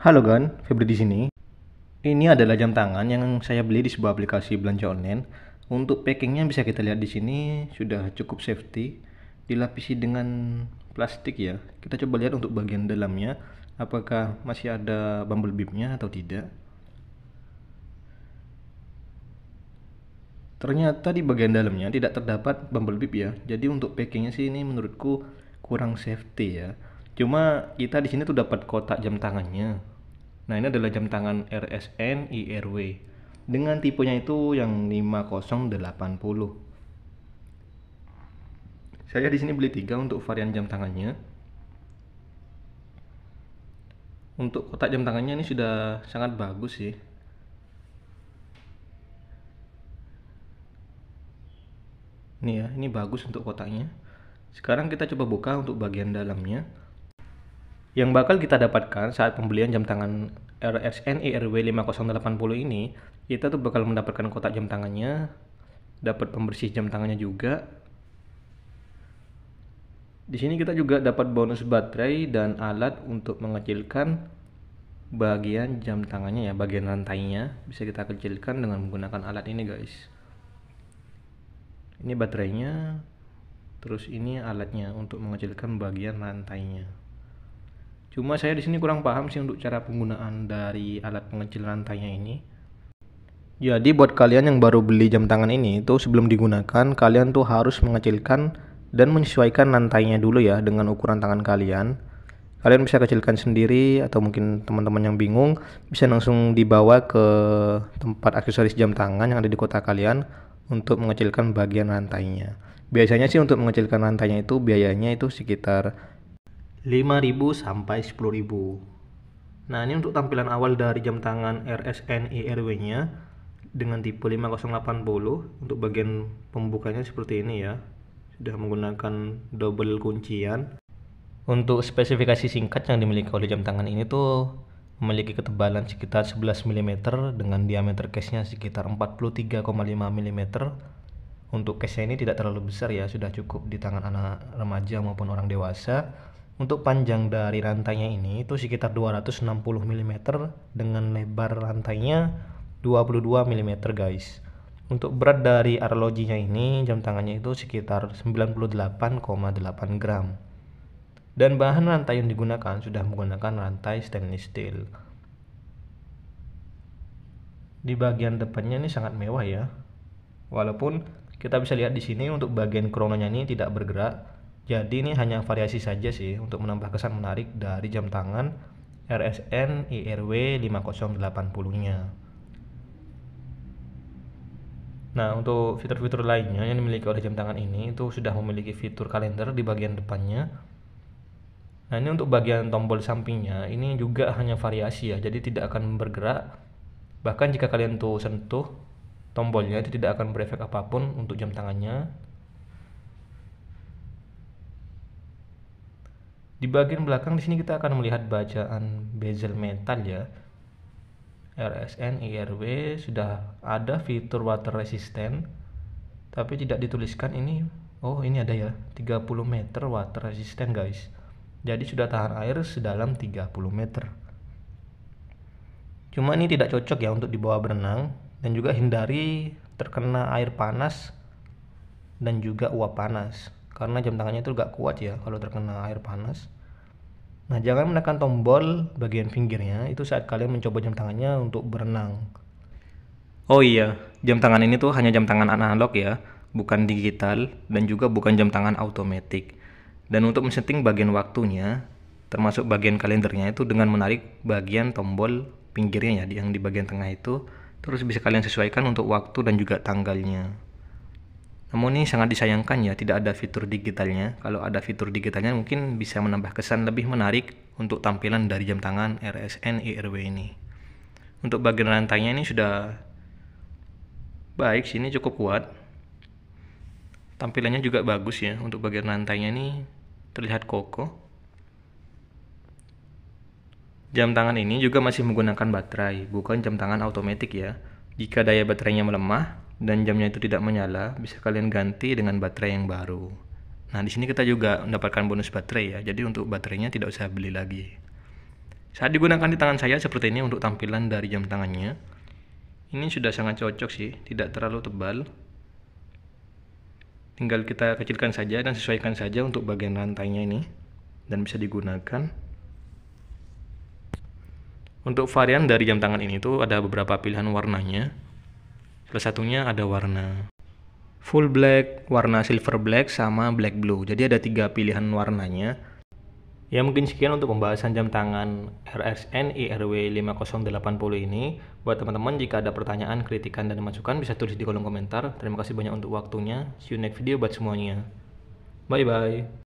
Halo Gan, Febri di sini. Ini adalah jam tangan yang saya beli di sebuah aplikasi belanja online. Untuk packingnya bisa kita lihat di sini sudah cukup safety, dilapisi dengan plastik ya. Kita coba lihat untuk bagian dalamnya, apakah masih ada bumble beepnya atau tidak. Ternyata di bagian dalamnya tidak terdapat bumble beep ya. Jadi untuk packingnya sih ini menurutku kurang safety ya. Cuma kita di sini tuh dapat kotak jam tangannya. Nah, ini adalah jam tangan RSN IRW dengan tipenya itu yang 5080. Saya di sini beli tiga untuk varian jam tangannya. Untuk kotak jam tangannya ini sudah sangat bagus sih. ini ya, ini bagus untuk kotaknya. Sekarang kita coba buka untuk bagian dalamnya. Yang bakal kita dapatkan saat pembelian jam tangan RSNI RW 5080 ini, kita tuh bakal mendapatkan kotak jam tangannya, dapat pembersih jam tangannya juga. Di sini kita juga dapat bonus baterai dan alat untuk mengecilkan bagian jam tangannya ya, bagian rantainya bisa kita kecilkan dengan menggunakan alat ini guys. Ini baterainya, terus ini alatnya untuk mengecilkan bagian rantainya. Cuma saya di sini kurang paham sih untuk cara penggunaan dari alat pengecil rantainya ini. Jadi buat kalian yang baru beli jam tangan ini itu sebelum digunakan kalian tuh harus mengecilkan dan menyesuaikan rantainya dulu ya dengan ukuran tangan kalian. Kalian bisa kecilkan sendiri atau mungkin teman-teman yang bingung bisa langsung dibawa ke tempat aksesoris jam tangan yang ada di kota kalian untuk mengecilkan bagian rantainya. Biasanya sih untuk mengecilkan rantainya itu biayanya itu sekitar 5.000 sampai 10.000 nah ini untuk tampilan awal dari jam tangan RSN IRW nya dengan tipe 5080 untuk bagian pembukanya seperti ini ya sudah menggunakan double kuncian untuk spesifikasi singkat yang dimiliki oleh jam tangan ini tuh memiliki ketebalan sekitar 11 mm dengan diameter case nya sekitar 43,5 mm untuk case nya ini tidak terlalu besar ya sudah cukup di tangan anak remaja maupun orang dewasa untuk panjang dari rantainya ini itu sekitar 260 mm dengan lebar rantainya 22 mm guys. Untuk berat dari arlojinya ini jam tangannya itu sekitar 98,8 gram. Dan bahan rantai yang digunakan sudah menggunakan rantai stainless steel. Di bagian depannya ini sangat mewah ya. Walaupun kita bisa lihat di sini untuk bagian krononya ini tidak bergerak, jadi ini hanya variasi saja sih untuk menambah kesan menarik dari jam tangan RSN IRW 5080-nya. Nah, untuk fitur-fitur lainnya yang dimiliki oleh jam tangan ini itu sudah memiliki fitur kalender di bagian depannya. Nah, ini untuk bagian tombol sampingnya, ini juga hanya variasi ya, jadi tidak akan bergerak. Bahkan jika kalian tuh sentuh tombolnya itu tidak akan berefek apapun untuk jam tangannya Di bagian belakang di sini kita akan melihat bacaan bezel metal ya. RSN IRW sudah ada fitur water resistant tapi tidak dituliskan ini oh ini ada ya 30 meter water resistant guys jadi sudah tahan air sedalam 30 meter cuma ini tidak cocok ya untuk dibawa berenang dan juga hindari terkena air panas dan juga uap panas karena jam tangannya itu gak kuat ya kalau terkena air panas. Nah, jangan menekan tombol bagian pinggirnya itu saat kalian mencoba jam tangannya untuk berenang. Oh iya, jam tangan ini tuh hanya jam tangan analog ya, bukan digital dan juga bukan jam tangan automatic. Dan untuk men-setting bagian waktunya, termasuk bagian kalendernya itu dengan menarik bagian tombol pinggirnya ya, yang di bagian tengah itu, terus bisa kalian sesuaikan untuk waktu dan juga tanggalnya. Namun ini sangat disayangkan ya tidak ada fitur digitalnya. Kalau ada fitur digitalnya mungkin bisa menambah kesan lebih menarik untuk tampilan dari jam tangan RSN IRW ini. Untuk bagian rantainya ini sudah baik sini cukup kuat. Tampilannya juga bagus ya untuk bagian rantainya ini terlihat kokoh. Jam tangan ini juga masih menggunakan baterai, bukan jam tangan otomatis ya. Jika daya baterainya melemah, dan jamnya itu tidak menyala, bisa kalian ganti dengan baterai yang baru. Nah, di sini kita juga mendapatkan bonus baterai ya. Jadi untuk baterainya tidak usah beli lagi. Saat digunakan di tangan saya seperti ini untuk tampilan dari jam tangannya. Ini sudah sangat cocok sih, tidak terlalu tebal. Tinggal kita kecilkan saja dan sesuaikan saja untuk bagian rantainya ini dan bisa digunakan. Untuk varian dari jam tangan ini tuh ada beberapa pilihan warnanya plus satunya ada warna full black, warna silver black, sama black blue. Jadi ada tiga pilihan warnanya. Ya mungkin sekian untuk pembahasan jam tangan RSN IRW 5080 ini. Buat teman-teman jika ada pertanyaan, kritikan, dan masukan bisa tulis di kolom komentar. Terima kasih banyak untuk waktunya. See you next video buat semuanya. Bye-bye.